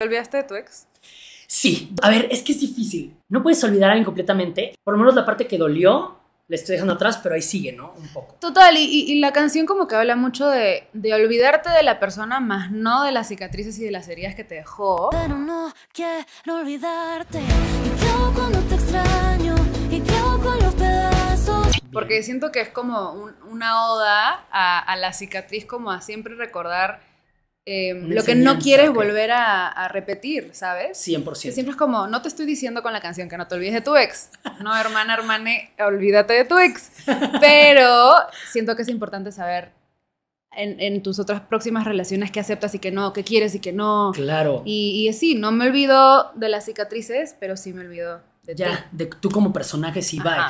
¿Te olvidaste de tu ex? Sí. A ver, es que es difícil. No puedes olvidar a alguien completamente. Por lo menos la parte que dolió, la estoy dejando atrás, pero ahí sigue, ¿no? Un poco. Total, y, la canción como que habla mucho de, olvidarte de la persona, más no de las cicatrices y de las heridas que te dejó. Pero no quiero olvidarte. cuando te extraño, y con los pedazos. Porque siento que es como una oda a la cicatriz, como a siempre recordar eh, lo que no quieres volver a, repetir, ¿sabes? 100%. siempre es como, no te estoy diciendo con la canción que no te olvides de tu ex. No, hermana, hermane, olvídate de tu ex. Pero siento que es importante saber en, tus otras próximas relaciones Qué aceptas y qué no, qué quieres y qué no. Claro. Y, sí, no me olvido de las cicatrices, pero sí me olvido de Ya, de tú como personaje sí va.